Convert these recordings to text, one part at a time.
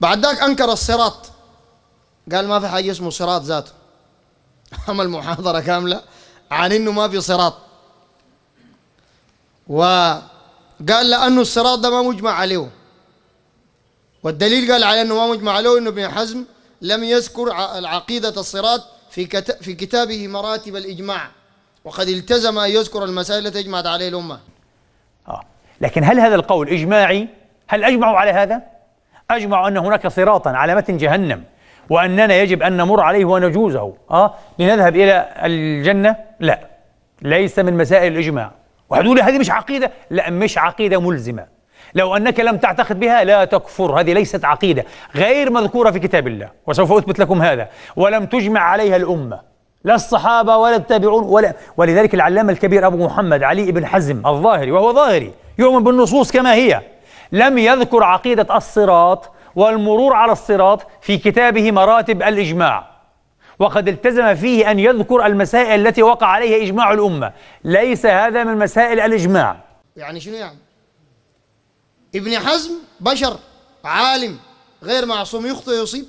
بعد ذاك أنكر الصراط قال ما في حاجة اسمه صراط ذاته عمل محاضرة كاملة عن إنه ما في صراط وقال لأنه الصراط ده ما مجمع عليه والدليل قال على أنه ما مجمع عليه أنه ابن حزم لم يذكر عقيدة الصراط في في كتابه مراتب الإجماع وقد التزم أن يذكر المسائل التي أجمعت عليه الأمة آه. لكن هل هذا القول إجماعي؟ هل أجمعوا على هذا؟ أجمعوا أن هناك صراطا على متن جهنم وأننا يجب أن نمر عليه ونجوزه أه؟ لنذهب إلى الجنة لا ليس من مسائل الإجماع وهتقول هذه مش عقيدة لا مش عقيدة ملزمة لو أنك لم تعتقد بها لا تكفر هذه ليست عقيدة غير مذكورة في كتاب الله وسوف أثبت لكم هذا ولم تجمع عليها الأمة لا الصحابة ولا التابعون ولا ولذلك العلامة الكبير أبو محمد علي بن حزم الظاهري وهو ظاهري يؤمن بالنصوص كما هي لم يذكر عقيدة الصراط والمرور على الصراط في كتابه مراتب الإجماع وقد التزم فيه أن يذكر المسائل التي وقع عليها إجماع الأمة ليس هذا من مسائل الإجماع يعني شنو يعني؟ ابن حزم بشر عالم غير معصوم يخطئ يصيب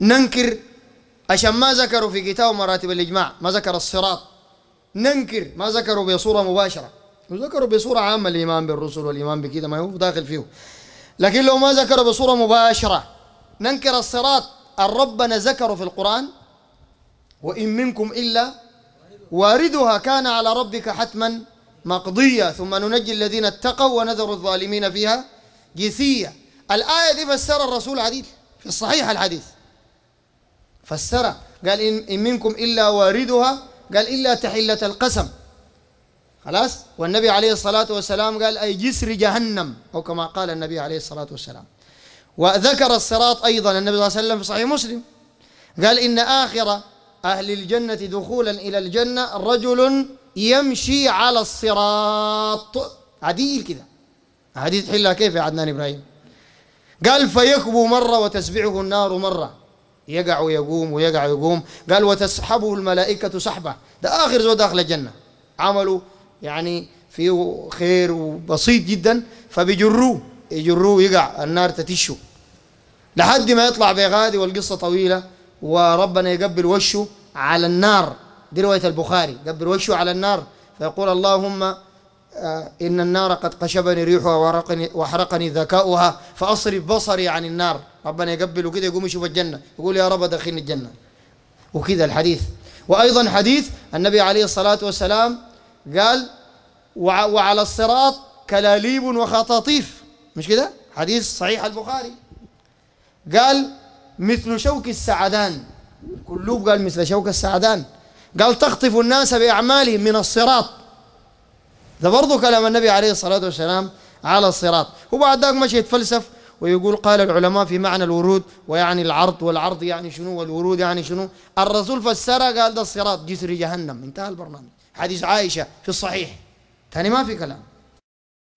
ننكر عشان ما ذكروا في كتاب مراتب الإجماع ما ذكر الصراط ننكر ما ذكروا بصورة مباشرة ذكروا بصورة عامة الإيمان بالرسل والإيمان بكذا ما هو داخل فيه لكن لو ما ذكروا بصورة مباشرة ننكر الصراط ربنا ذكره في القرآن وإن منكم إلا واردها كان على ربك حتما مقضية ثم ننجي الذين اتقوا ونذر الظالمين فيها جثية الآية دي فسرها الرسول عديد في الصحيح الحديث فسرها قال إن منكم إلا واردها قال إلا تحلة القسم خلاص والنبي عليه الصلاة والسلام قال أي جسر جهنم أو كما قال النبي عليه الصلاة والسلام وذكر الصراط أيضا النبي صلى الله عليه وسلم في صحيح مسلم قال إن آخر أهل الجنة دخولا إلى الجنة رجل يمشي على الصراط عديل كذا حديث تحلها كيف يا عدنان إبراهيم قال فيكبو مرة وتسبعه النار مرة يقع ويقوم ويقع ويقوم قال وتسحبه الملائكة سحبة ده آخر زود داخل الجنة عملوا يعني فيه خير وبسيط جدا فبيجروه يجروه يقع النار تتشه لحد ما يطلع بغادي والقصة طويلة وربنا يقبل وشه على النار دي رواية البخاري قبل وشه على النار فيقول اللهم آه، إن النار قد قشبني ريحها وحرقني, وحرقني ذكاؤها فأصرف بصري عن النار ربنا يقبله كده يقوم يشوف الجنة يقول يا رب دخلني الجنة وكذا الحديث وأيضا حديث النبي عليه الصلاة والسلام قال وعلى الصراط كلاليب وخطاطيف مش كده حديث صحيح البخاري قال مثل شوك السعدان كلوب قال مثل شوك السعدان قال تخطف الناس بأعمالهم من الصراط ده برضه كلام النبي عليه الصلاة والسلام على الصراط وبعد ذاك مشي يتفلسف ويقول قال العلماء في معنى الورود ويعني العرض والعرض يعني شنو والورود يعني شنو الرسول فسرها قال ده الصراط جسر جهنم انتهى البرنامج حديث عائشة في الصحيح ثاني ما في كلام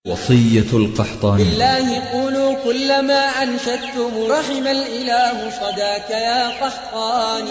وصية القحطان بالله قولوا كلما أنشدتم رحم الإله صداك يا قحطان